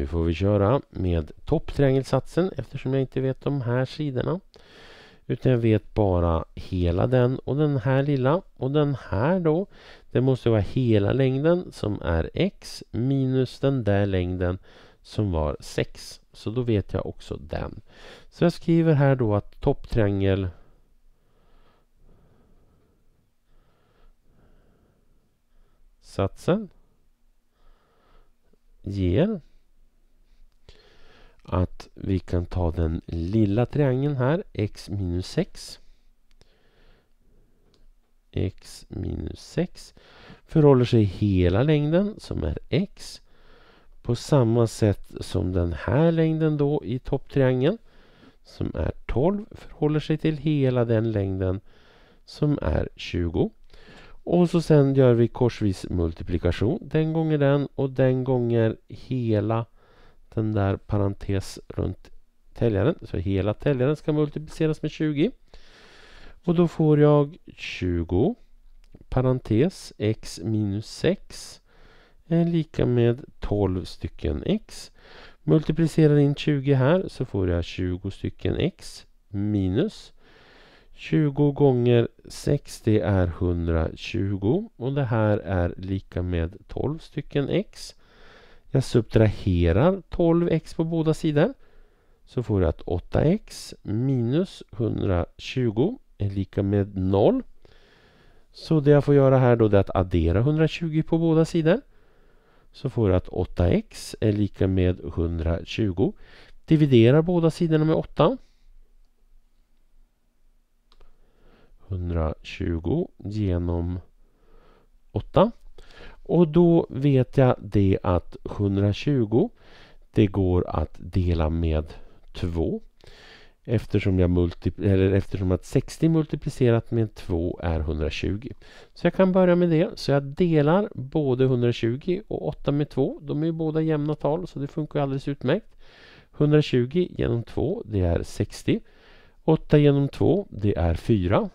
Nu får vi köra med topptriangelsatsen eftersom jag inte vet de här sidorna. Utan jag vet bara hela den och den här lilla och den här då. Det måste vara hela längden som är x minus den där längden som var 6. Så då vet jag också den. Så jag skriver här då att topptriangel satsen ger att vi kan ta den lilla triangeln här, x minus 6. x minus 6 förhåller sig hela längden som är x på samma sätt som den här längden då i topptriangeln som är 12 förhåller sig till hela den längden som är 20. Och så sen gör vi korsvis multiplikation den gånger den och den gånger hela den där parentes runt täljaren. Så hela täljaren ska multipliceras med 20. Och då får jag 20 parentes x minus 6 är lika med 12 stycken x. Multiplicerar in 20 här så får jag 20 stycken x minus 20 gånger 60 är 120 och det här är lika med 12 stycken x. Jag subtraherar 12x på båda sidor. Så får jag att 8x minus 120 är lika med 0. Så det jag får göra här då är att addera 120 på båda sidor. Så får jag att 8x är lika med 120. Dividerar båda sidorna med 8. 120 genom 8. Och då vet jag det att 120 det går att dela med 2 eftersom, jag eller eftersom att 60 multiplicerat med 2 är 120. Så jag kan börja med det. Så jag delar både 120 och 8 med 2. De är ju båda jämna tal så det funkar alldeles utmärkt. 120 genom 2 det är 60. 8 genom 2 det är 4.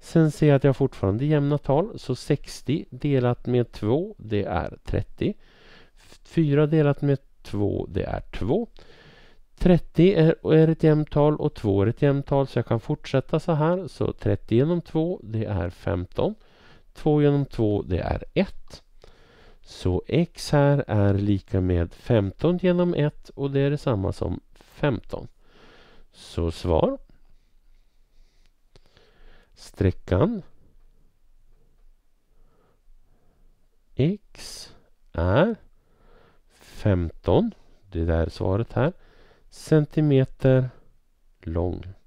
Sen ser jag att jag fortfarande jämna tal. Så 60 delat med 2 det är 30. 4 delat med 2 det är 2. 30 är, ett jämnt tal och 2 är ett jämnt tal så jag kan fortsätta så här. Så 30 genom 2 det är 15. 2 genom 2 det är 1. Så x här är lika med 15 genom 1 och det är detsamma som 15. Så svar sträckan X är 15, det är svaret här, centimeter lång.